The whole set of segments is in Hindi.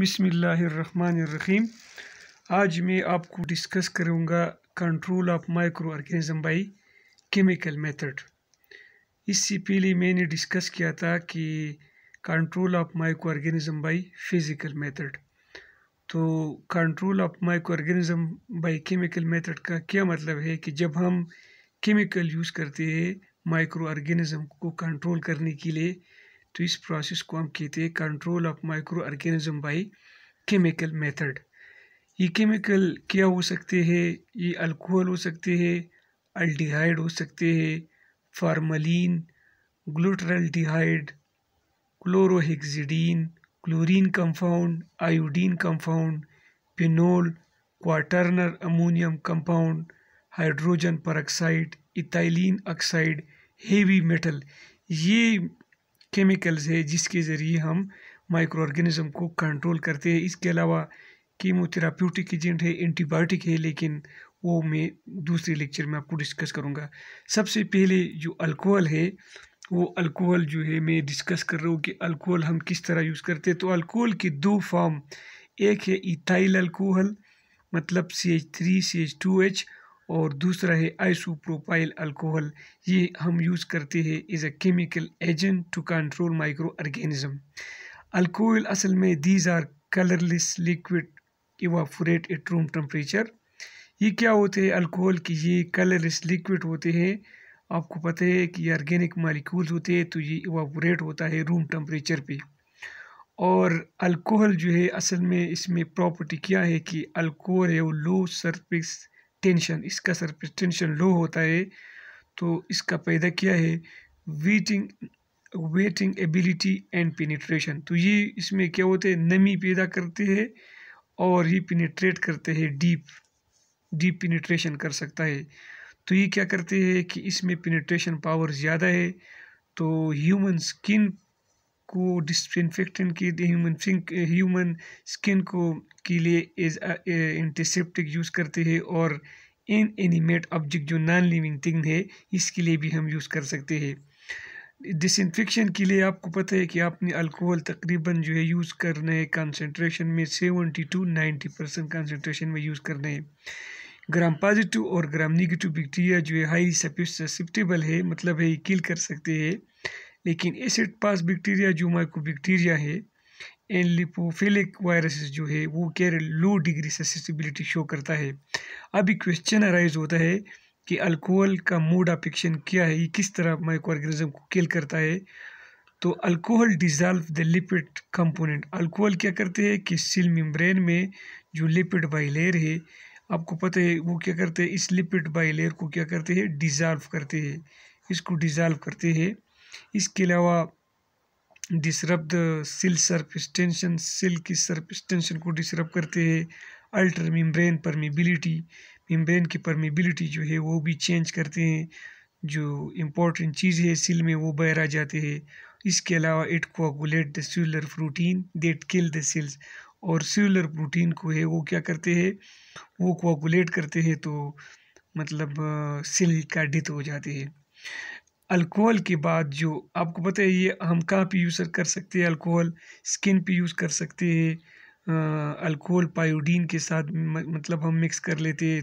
बिसमीम आज मैं आपको डिस्कस करूंगा control of microorganism by chemical method इससे पहले मैंने डिस्कस किया था कि control of microorganism by physical method तो control of microorganism by chemical method का क्या मतलब है कि जब हम केमिकल यूज़ करते हैं माइक्रो ऑर्गेनिज़म को कंट्रोल करने के लिए तो इस प्रोसेस को हम कहते हैं control of microorganism by chemical method ये केमिकल क्या हो सकते हैं ये अल्कोहल हो सकते हैं अल्डिहाइड हो सकते हैं formalin glutaraldehyde chlorhexidine chlorine compound iodine compound phenol quaternary ammonium compound hydrogen peroxide ethylene oxide heavy metal ये केमिकल्स है जिसके ज़रिए हम माइक्रो ऑर्गेनिज़म को कंट्रोल करते हैं इसके अलावा कीमोथेराप्यूटिक एजेंट है एंटीबायोटिक है लेकिन वो मैं दूसरे लेक्चर में आपको डिस्कस करूँगा सबसे पहले जो अल्कोहल है वो अल्कोहल जो है मैं डिस्कस कर रहा हूँ कि अल्कोहल हम किस तरह यूज़ करते हैं तो अल्कोहल के दो फॉर्म एक है इथाइल अल्कोहल मतलब C H three C H two H और दूसरा है आइसोप्रोपाइल अल्कोहल ये हम यूज़ करते हैं as a chemical agent to control microorganism alcohol असल में these are colourless liquid evaporate at room temperature ये क्या होते हैं अल्कोहल की ये कलरलेस लिक्विड होते हैं आपको पता है कि ये ऑर्गेनिक मालिक्यूल्स होते हैं तो ये इवापोरेट होता है रूम टेम्परेचर पर और अल्कोहल जो है असल में इसमें प्रॉपर्टी क्या है कि अल्कोहल है वो लो सरफेस टेंशन इसका सरफेस टेंशन लो होता है तो इसका पैदा किया है wetting wetting ability and penetration तो ये इसमें क्या होते हैं नमी पैदा करते हैं और ये पेनिट्रेट करते हैं डीप डीप पेनिट्रेशन कर सकता है तो ये क्या करते हैं कि इसमें पेनिट्रेशन पावर ज़्यादा है तो ह्यूमन स्किन को डिसइनफेक्टेंट की ह्यूमन फिंक ह्यूमन स्किन को के लिए एज एंटीसेप्टिक यूज़ करते हैं और इन एनिमेट ऑब्जेक्ट जो नॉन लिविंग थिंग है इसके लिए भी हम यूज़ कर सकते हैं डिसइनफेक्शन के लिए आपको पता है कि आपने अल्कोहल तकरीबन जो है यूज़ करना है कंसनट्रेशन में seventy to ninety percent concentration में यूज़ करना है ग्राम पॉजिटिव और ग्राम निगेटिव बैक्टीरिया जो है हाई ससेप्टेबल है मतलब है किल कर सकते हैं लेकिन एसिड पास बैक्टीरिया जो माइक्रोबैक्टीरिया है एंड लिपोफिलिक वायरसेस जो है वो कैर लो डिग्री सेसिबिलिटी शो करता है अभी क्वेश्चन अराइज होता है कि अल्कोहल का मोड ऑफ एक्शन क्या है ये किस तरह माइक्रो ऑर्गेनिज्म को किल करता है तो alcohol dissolve the lipid component alcohol क्या करते हैं कि सिल मेम्ब्रेन में जो लिपिड बाई लेयर है आपको पता है वो क्या करते हैं इस लिपिड बाई लेयर को क्या करते हैं डिजॉल्व करते हैं इसको डिजॉल्व करते हैं इसके अलावा डिसरप दिल सिल सरफेस टेंशन सिल की सरफेस टेंशन को डिसरप करते हैं अल्टर मेम्ब्रेन परमिबिलिटी मेम्ब्रेन की परमिबिलिटी जो है वो भी चेंज करते हैं जो इम्पोर्टेंट चीज़ है सिल में वो बैर आ जाते हैं इसके अलावा it coagulate the protein that kill the cells और सेलुलर प्रोटीन को है वो क्या करते हैं वो कोगुलेट करते हैं तो मतलब सिल का डेथ हो जाते हैं अल्कोहल के बाद जो आपको पता है ये हम कहाँ पे यूज़ कर सकते हैं अल्कोहल स्किन पे यूज़ कर सकते हैं अल्कोहल पायोडीन के साथ मतलब हम मिक्स कर लेते हैं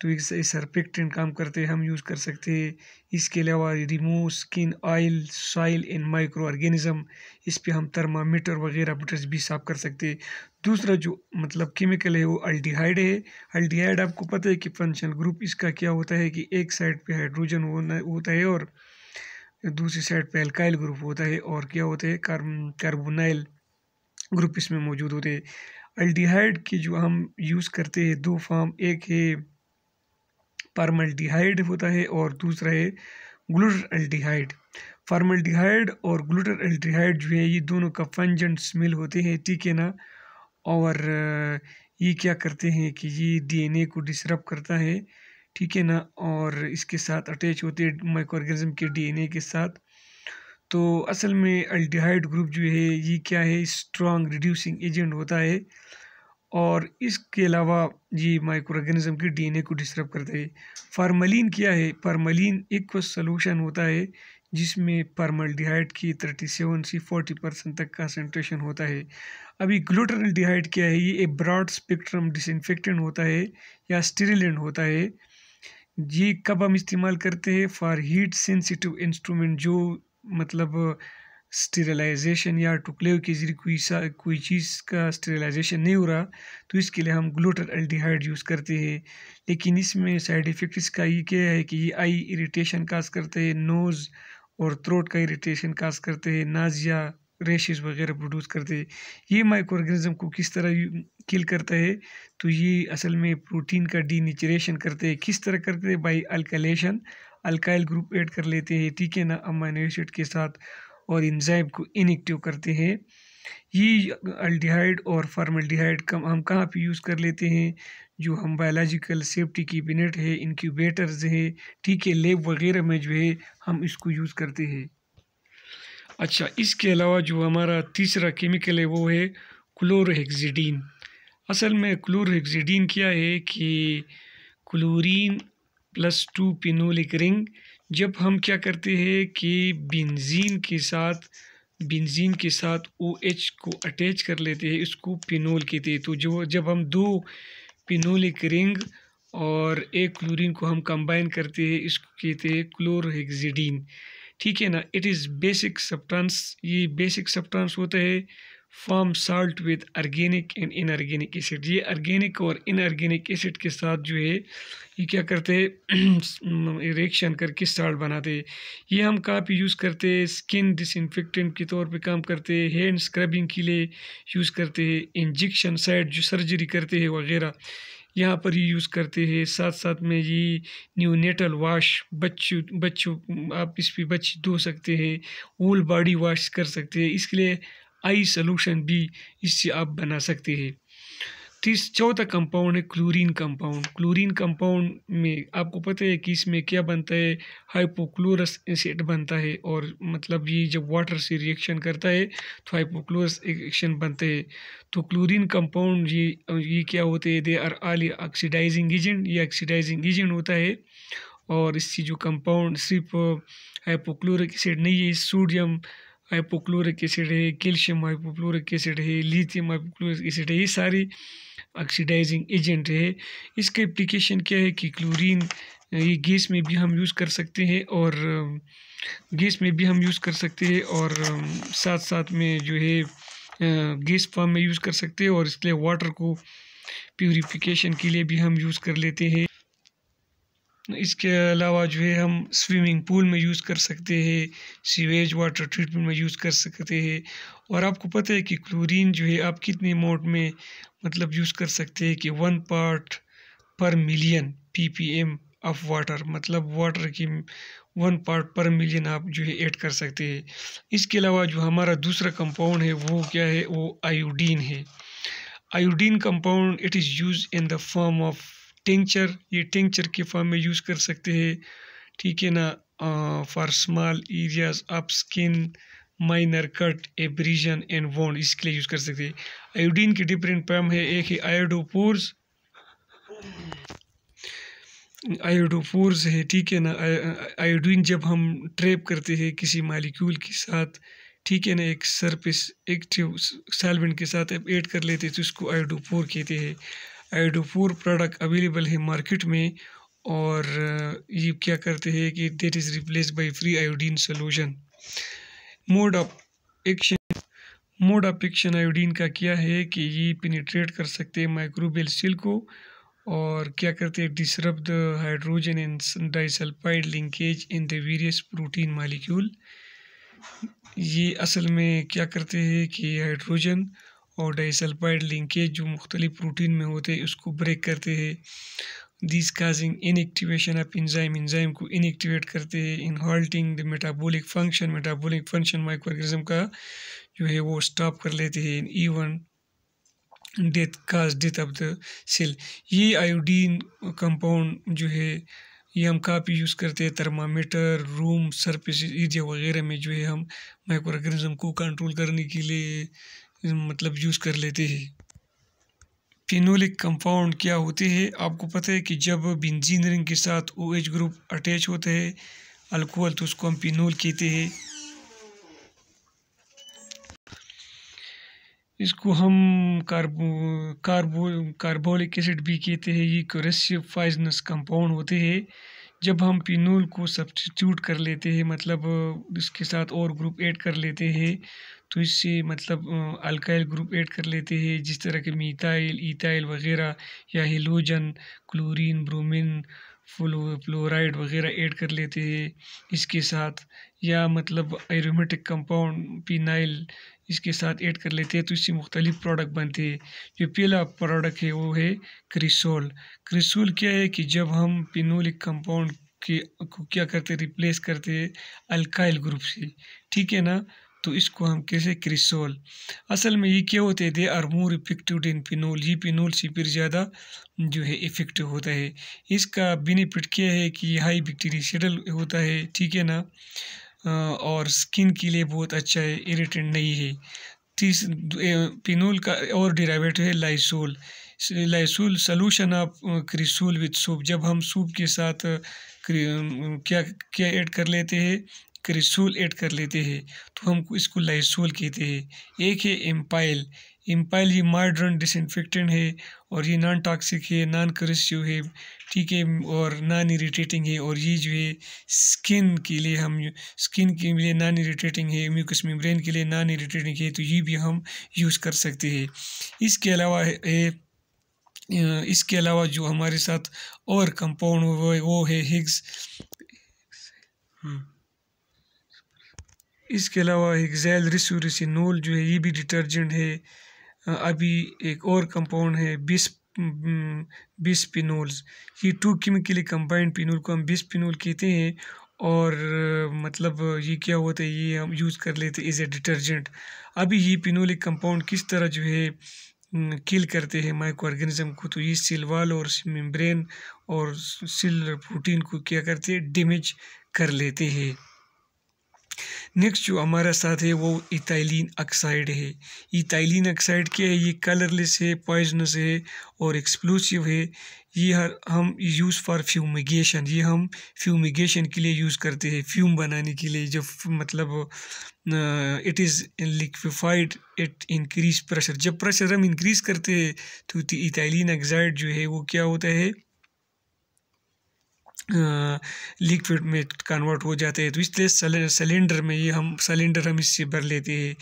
तो इससे सरपेक्टेंट काम करते हैं हम यूज़ कर सकते हैं इसके अलावा remove skin oil soil and microorganism इस पर हम थर्मामीटर वगैरह मीटर्स भी साफ कर सकते हैं दूसरा जो मतलब केमिकल है वो अल्डिहाइड है अल्डिहाइड आपको पता है कि फंक्शनल ग्रुप इसका क्या होता है कि एक साइड पे हाइड्रोजन होना होता है और दूसरी साइड पे एल्काइल ग्रुप होता है और क्या होते हैं कार्ब कार्बोनाइल ग्रुप इसमें मौजूद होते हैं अल्डिहाइड की जो हम यूज़ करते हैं दो फॉर्म एक है फार्मल्टीहाइड होता है और दूसरा है ग्लूटर अल्टीहाइड फार्मल्टीहाइड और ग्लूटर अल्टीहाइड जो है ये दोनों का फंजेंट स्मेल होते हैं ठीक है ना और ये क्या करते हैं कि ये डीएनए को डिस्टर्ब करता है ठीक है ना और इसके साथ अटैच होते हैं माइक्रोऑर्गेनिज्म के डीएनए के साथ तो असल में अल्डिहाइड ग्रुप जो है ये क्या है स्ट्रॉन्ग रिड्यूसिंग एजेंट होता है और इसके अलावा ये माइक्रोऑर्गेनिज्म के डीएनए को डिस्टर्ब करता है फार्मलिन क्या है फार्मलिन एक सोलूशन होता है जिसमें परमल्डिहाइड की थर्टी सेवन से फोर्टी परसेंट तक कंसनट्रेशन होता है अभी ग्लूटरल्डिहाइड क्या है ये एक ब्रॉड स्पेक्ट्रम डिसइनफेक्टेंट होता है या स्टेरिलेंट होता है ये कब हम इस्तेमाल करते हैं फॉर हीट सेंसिटिव इंस्ट्रूमेंट जो मतलब स्टेरलाइजेशन uh, या टुकले के जरिए कोई सा कोई चीज़ का स्टेरलाइजेशन नहीं हो रहा तो इसके लिए हम ग्लूटर अल्डिहाइड यूज़ करते हैं लेकिन इसमें साइड इफ़ेक्ट इसका ये क्या है कि ये आई इरीटेशन काज करते हैं नोज़ और थ्रोट का इरीटेशन काज करते हैं नाजिया रेशेज़ वगैरह प्रोड्यूस करते हैं ये माइक्रो ऑर्गेनिज़म को किस तरह किल करता है तो ये असल में प्रोटीन का डीनेचरेशन करते हैं किस तरह करते हैं by alkylation alkyl group add कर लेते हैं ठीक है ना अमाइनो एसिड के साथ और इंजाइम को इनएक्टिव करते हैं ये अल्डिहाइड और फार्मल्डिहाइड कम हम कहाँ पे यूज़ कर लेते हैं जो हम बायोलॉजिकल सेफ्टी की बिनेट है इनक्यूबेटर्स है ठीक है लेब वगैरह में जो है हम इसको यूज़ करते हैं अच्छा इसके अलावा जो हमारा तीसरा केमिकल है वो है क्लोरहेक्जिडीन असल में क्लोरहेक्जिडीन क्या है कि chlorine plus two phenolic ring जब हम क्या करते हैं कि बेंजीन के साथ बेंजीन के साथ ओ एच को अटैच कर लेते हैं इसको पिनोल कहते हैं तो जो जब हम दो पिनोलिक रिंग और एक क्लोरीन को हम कंबाइन करते हैं इसको कहते हैं क्लोरहेक्जिडीन ठीक है ना इट इज़ बेसिक सब्सटेंस ये बेसिक सब्सटेंस होता है form salt with organic and inorganic acid ये ऑर्गेनिक और इनऑर्गेनिक एसिड के साथ जो है ये क्या करते हैं रिएक्शन करके साल्ट बनाते हैं ये हम काफ़ी यूज़ करते हैं स्किन डिसइनफेक्टेंट के तौर पे काम करते हैं हैंड स्क्रबिंग के लिए यूज़ करते हैं इंजेक्शन साइड जो सर्जरी करते हैं वगैरह यहाँ पर ही यूज़ करते हैं साथ साथ में ये न्यू नेटल वाश बच्चों बच्चों आप इस पर बच्चे धो सकते हैं होल बॉडी वाश कर सकते हैं इसके लिए आई सोलूशन भी इससे आप बना सकते हैं तीस चौथा कंपाउंड है क्लोरीन कंपाउंड क्लोरीन कंपाउंड में आपको पता है कि इसमें क्या बनता है हाइपोक्लोरस एसिड बनता है और मतलब ये जब वाटर से रिएक्शन करता है तो हाइपोक्लोरस रिएक्शन बनते हैं तो क्लोरीन कंपाउंड ये ये क्या होते हैं they are all oxidising agent ये ऑक्सीडाइजिंग एजेंट होता है और इससे जो कंपाउंड सिर्फ हाइपोक्लोरिक एसिड नहीं है सोडियम हाइपोक्लोरिक एसिड है कैल्शियम हाइपोक्लोरिक एसिड है लिथियम हाइपोक्लोरिक एसिड है ये सारी ऑक्सीडाइजिंग एजेंट है इसका एप्लीकेशन क्या है कि क्लोरीन ये गैस में भी हम यूज़ कर सकते हैं और गैस में भी हम यूज़ कर सकते हैं और साथ साथ में जो है गैस फॉर्म में यूज़ कर सकते हैं और इसलिए वाटर को प्योरीफिकेशन के लिए भी हम यूज़ कर लेते हैं इसके अलावा जो है हम स्विमिंग पूल में यूज़ कर सकते हैं सीवेज वाटर ट्रीटमेंट में यूज़ कर सकते हैं और आपको पता है कि क्लोरीन जो है आप कितने अमाउंट में मतलब यूज़ कर सकते हैं कि one part per million PPM of water मतलब वाटर की वन पार्ट पर मिलियन आप जो है ऐड कर सकते हैं इसके अलावा जो हमारा दूसरा कंपाउंड है वो क्या है वो आयोडीन है iodine compound it is use in the form of tincture ये टिंचर के फॉर्म में यूज़ कर सकते हैं ठीक है ना for small areas of skin minor cut abrasion and wound इसके लिए यूज़ कर सकते हैं आयोडीन के डिफरेंट फॉर्म है एक है आयोडोपोर्स आयोडोपोर्स है ठीक है ना आयोडीन जब हम ट्रेप करते हैं किसी मालिक्यूल के साथ ठीक है ना एक सरफेस एक्टिव सॉल्वेंट के साथ एड कर लेते हैं तो उसको आयोडोपोर कहते हैं एडोपोर प्रोडक्ट अवेलेबल है मार्केट में और ये क्या करते हैं कि that is replace by free iodine solution mode of action mode of action iodine का क्या है कि ये पिनिट्रेट कर सकते हैं माइक्रोबेल सेल को और क्या करते हैं disrupt the hydrogen and disulphide linkage in the various protein molecule ये असल में क्या करते हैं कि हाइड्रोजन और डाइसल्फाइड लिंकेज जो मुख्तलिफ प्रोटीन में होते हैं उसको ब्रेक करते हैं this causing inactivation of enzyme enzyme को इनएक्टिवेट करते हैं in halting the metabolic function metabolic function micro organism का जो है वो स्टॉप कर लेते हैं even death cause death of the cell ये आयोडीन कंपाउंड जो है ये हम काफ़ी यूज़ करते हैं थर्मामीटर रूम सरफेस एरिया वगैरह में जो है हम माइक्रो ऑर्गेनिज्म को कंट्रोल करने के लिए मतलब यूज़ कर लेते हैं फिनोलिक कंपाउंड क्या होते हैं आपको पता है कि जब बेंजीन रिंग के साथ ओ OH ग्रुप अटैच होता है अल्कोहल तो उसको हम फिनोल कहते हैं इसको हम कार्बो कार्बो कार्बोलिक एसिड भी कहते हैं ये क्रेसिफाइजनस कंपाउंड होते हैं जब हम पिनोल को सब्सटीट्यूट कर लेते हैं मतलब इसके साथ और ग्रुप ऐड कर लेते हैं तो इससे मतलब अल्काइल ग्रुप ऐड कर लेते हैं जिस तरह के मीथाइल इथाइल वगैरह या हेलोजन क्लोरीन ब्रोमिन फ्लो फ्लोराइड वगैरह ऐड कर लेते हैं इसके साथ या मतलब एरोमेटिक कंपाउंड पिनाइल इसके साथ ऐड कर लेते हैं तो इससे मुख्तलिफ़ प्रोडक्ट बनते हैं जो पहला प्रोडक्ट है वो है क्रिसोल क्रिसोल क्या है कि जब हम पिनोलिक कंपाउंड के को क्या करते रिप्लेस करते हैं अल्काइल ग्रुप से ठीक है ना तो इसको हम कैसे क्रिसोल असल में ये क्या होते they are more effective in phenol ये पिनोल से फिर ज़्यादा जो है इफेक्टिव होता है इसका बेनिफिट क्या है कि हाई बैक्टीरिया होता है ठीक है ना और स्किन के लिए बहुत अच्छा है इरीटेंट नहीं है तीस पिनोल का और डिराइवेटिव है Lysol Lysol solution of cresol with soap जब हम सूप के साथ क्या क्या ऐड कर लेते हैं क्रिसोल ऐड कर लेते हैं तो हम इसको लाइसोल कहते हैं एक है एम्पाइल इम्पाइल ये मॉडर्न डिसइनफेक्टेंट है और ये नॉन टॉक्सिक है नॉन करसिव है ठीक है और नॉन इरीटेटिंग है और ये जो है स्किन के लिए हम स्किन के लिए नॉन इरीटेटिंग है म्यूकस मेम्ब्रेन के लिए नॉन इरीटेटिंग है तो ये भी हम यूज़ कर सकते हैं इसके अलावा है इसके अलावा जो हमारे साथ और कंपाउंड वो है वो है हिग्स हम्म। इसके अलावा हिग्जैल रिसोरिसिनोल जो है ये भी डिटर्जेंट है अभी एक और कंपाउंड है बिस बिस पिनोल्स ये टू केमिकली कंबाइंड पिनोल को हम पिनोल कहते हैं और मतलब ये क्या होता है ये हम यूज़ कर लेते एज ए डिटर्जेंट अभी ये पिनोलिक कंपाउंड किस तरह जो है किल करते हैं माइक्रो ऑर्गेनिज्म को तो ये सिलवाल और मेम्ब्रेन और सिल प्रोटीन को क्या करते हैं डेमेज कर लेते हैं नेक्स्ट जो हमारा साथ है वो इथाइलिन ऑक्साइड है इथाइलिन ऑक्साइड क्या है ये कलरलेस है पॉइजनस है और एक्सप्लोसिव है ये हर हम यूज़ फॉर फ्यूमिगेशन ये हम फ्यूमिगेशन के लिए यूज़ करते हैं फ्यूम बनाने के लिए जब मतलब it is liquefied it increase pressure जब प्रेशर हम इंक्रीज़ करते हैं तो इथाइलिन ऑक्साइड जो है वो क्या होता है लिक्विड में कन्वर्ट हो जाते हैं तो इसलिए सिलेंडर में ये हम सिलेंडर हम इससे भर लेते हैं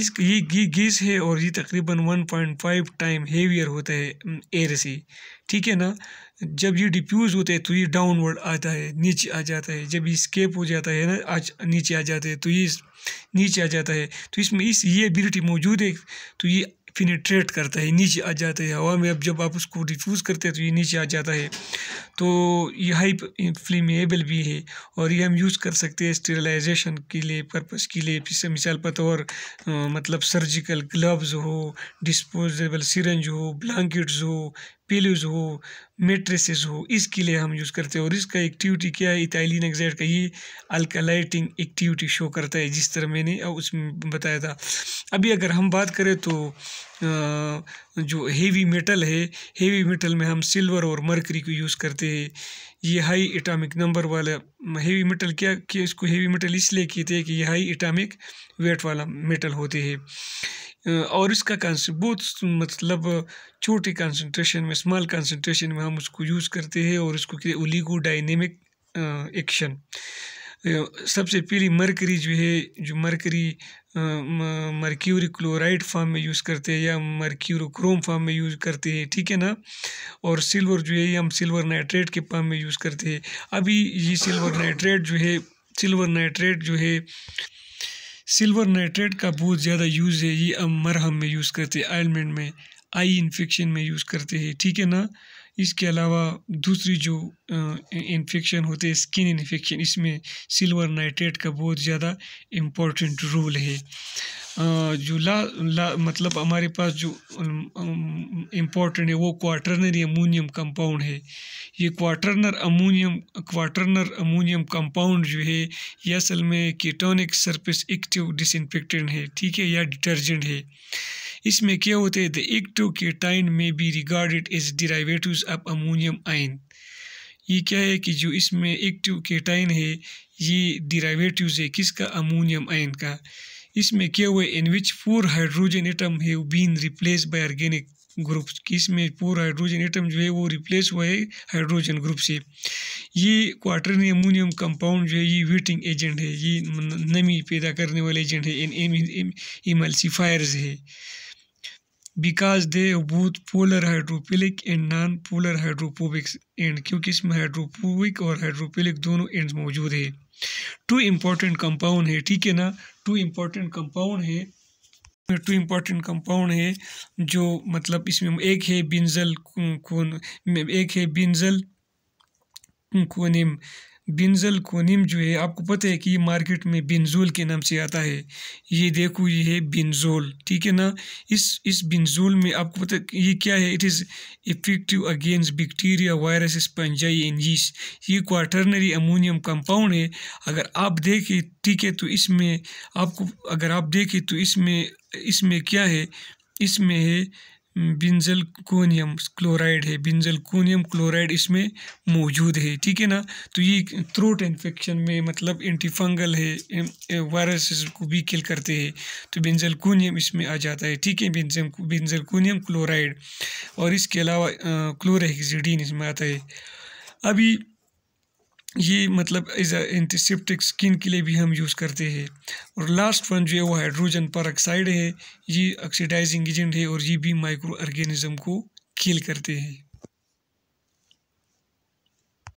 इस ये गी, गैस है और ये तकरीबन one point five time heavier होता है एयर से ठीक है ना जब ये डिफ्यूज़ होते हैं तो ये डाउनवर्ड आता है नीचे आ जाता है जब ये स्केप हो जाता है ना आज नीचे आ जाते हैं तो ये नीचे आ जाता है तो इसमें इस ये एबिलिटी मौजूद है तो ये पिनीट्रेट करता है नीचे आ जाता है हवा में अब जब आप उसको डिफ्यूज़ करते हैं तो ये नीचे आ जाता है तो ये हाई फ्लेमेबल भी है और ये हम यूज़ कर सकते हैं स्टेरलाइजेशन के लिए पर्पज़ के लिए जैसे मिसाल पर तौर मतलब सर्जिकल ग्लव्स हो डिस्पोजेबल सिरंज हो ब्लैंकेट्स हो पेल्यूज हो मेट्रेसेस हो इसके लिए हम यूज़ करते हैं और इसका एक्टिविटी क्या है इथाइलिन एक्साइड का ये अल्कालाइटिंग एक्टिविटी शो करता है जिस तरह मैंने उसमें बताया था अभी अगर हम बात करें तो जो हेवी मेटल है हेवी मेटल में हम सिल्वर और मरकरी को यूज़ करते हैं ये हाई एटॉमिक नंबर वाला हेवी मेटल क्या कि इसको हेवी मेटल इसलिए कहते हैं कि ये हाई एटॉमिक वेट वाला मेटल होते हैं और इसका कंस बहुत मतलब छोटे कंसंट्रेशन में स्मॉल कंसंट्रेशन में हम उसको यूज़ करते हैं और उसको कहते ओलीगो डायनेमिक एक्शन सबसे पहली मरकरी जो है जो मरकरी मर्क्यूरी क्लोराइड फार्म में यूज़ करते हैं या मर्क्यूरोक्रोम फार्म में यूज़ करते हैं ठीक है ना और सिल्वर जो है ये हम सिल्वर नाइट्रेट के फार्म में यूज़ करते हैं अभी ये सिल्वर नाइट्रेट जो है सिल्वर नाइट्रेट जो है सिल्वर नाइट्रेट का बहुत ज़्यादा यूज़ है ये हम मरहम में यूज़ करते हैं आयलमेंट में आई इन्फेक्शन में यूज़ करते हैं ठीक है ना इसके अलावा दूसरी जो इन्फेक्शन होते हैं स्किन इन्फेक्शन इसमें सिल्वर नाइट्रेट का बहुत ज़्यादा इम्पोर्टेंट रोल है जो ला, ला मतलब हमारे पास जो इम्पोर्टेंट है वो क्वार्टरनरी अमोनियम कंपाउंड है ये quaternary ammonium quaternary ammonium compound जो है यह असल में कीटोनिक सरफेस एक्टिव डिसइनफेक्टेंट है ठीक है या डिटर्जेंट है इसमें क्या होता है द तो टाइन में be regarded as derivative of ammonium ion ये क्या है कि जो इसमें एक्टिव तो टाइन है ये डिराइवेटिव है किसका अमोनियम आयन का इसमें क्या हुआ in which four hydrogen atom है been replace by organic group इसमें फोर हाइड्रोजन एटम जो है वो रिप्लेस हुआ है हाइड्रोजन ग्रुप से ये क्वार्टरनी अमोनियम कंपाउंड जो है ये वीटिंग एजेंट है ये नमी पैदा करने वाला एजेंट है इन एम एमल्सीफायर्स है because they both polar hydrophilic and non polar hydrophobic end क्योंकि इसमें हाइड्रोपोबिक और हाइड्रोफिलिक दोनों एंड मौजूद है टू इम्पॉर्टेंट कंपाउंड है ठीक है ना टू इम्पॉर्टेंट कंपाउंड है टू इम्पॉर्टेंट कंपाउंड है जो मतलब इसमें एक है बिन्जल खून एक है बिन्जल कौन बिन्जल को निम जो है आपको पता है कि ये मार्केट में बिन्जोल के नाम से आता है ये देखो ये है बिन्जोल ठीक है ना इस इस बिन्जोल में आपको पता ये क्या है it is effective against bacteria virus fungi in yeast ये क्वार्टरनरी अमोनियम कंपाउंड है अगर आप देखें ठीक है तो इसमें आपको अगर आप देखें तो इसमें इसमें क्या है इसमें है बिंजल कोनियम क्लोराइड है बिंजल कोनियम क्लोराइड इसमें मौजूद है ठीक है ना तो ये थ्रोट इन्फेक्शन में मतलब एंटीफंगल है वायरस को भी किल करते हैं तो बिंजल कोनियम इसमें आ जाता है ठीक है बिंजल बिंजल कोनियम क्लोराइड और इसके अलावा क्लोरहेक्सिडीन इसमें आता है अभी ये मतलब एज एंटीसेप्टिक स्किन के लिए भी हम यूज़ करते हैं और लास्ट वन जो है वो हाइड्रोजन पर है ये ऑक्सीडाइजिंग एजेंट है और ये भी माइक्रो ऑर्गेनिज़म को किल करते हैं